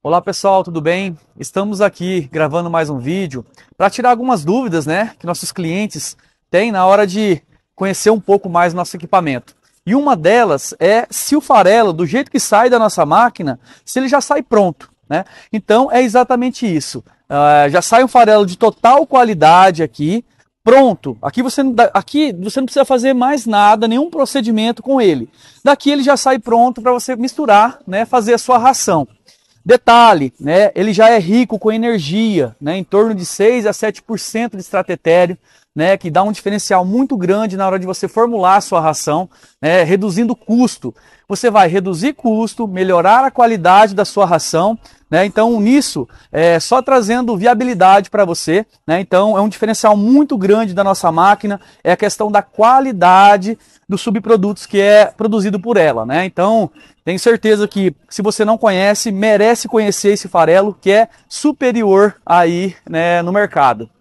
Olá pessoal, tudo bem? Estamos aqui gravando mais um vídeo para tirar algumas dúvidas né, que nossos clientes têm na hora de conhecer um pouco mais nosso equipamento. E uma delas é se o farelo, do jeito que sai da nossa máquina, se ele já sai pronto. Né? Então é exatamente isso. Uh, já sai um farelo de total qualidade aqui, pronto. Aqui você, aqui você não precisa fazer mais nada, nenhum procedimento com ele. Daqui ele já sai pronto para você misturar, né, fazer a sua ração. Detalhe, né, ele já é rico com energia, né, em torno de 6 a 7% de estratetério, né, que dá um diferencial muito grande na hora de você formular a sua ração, né, reduzindo o custo. Você vai reduzir custo, melhorar a qualidade da sua ração né? Então, nisso, é só trazendo viabilidade para você. Né? Então, é um diferencial muito grande da nossa máquina, é a questão da qualidade dos subprodutos que é produzido por ela. Né? Então, tenho certeza que se você não conhece, merece conhecer esse farelo que é superior aí né, no mercado.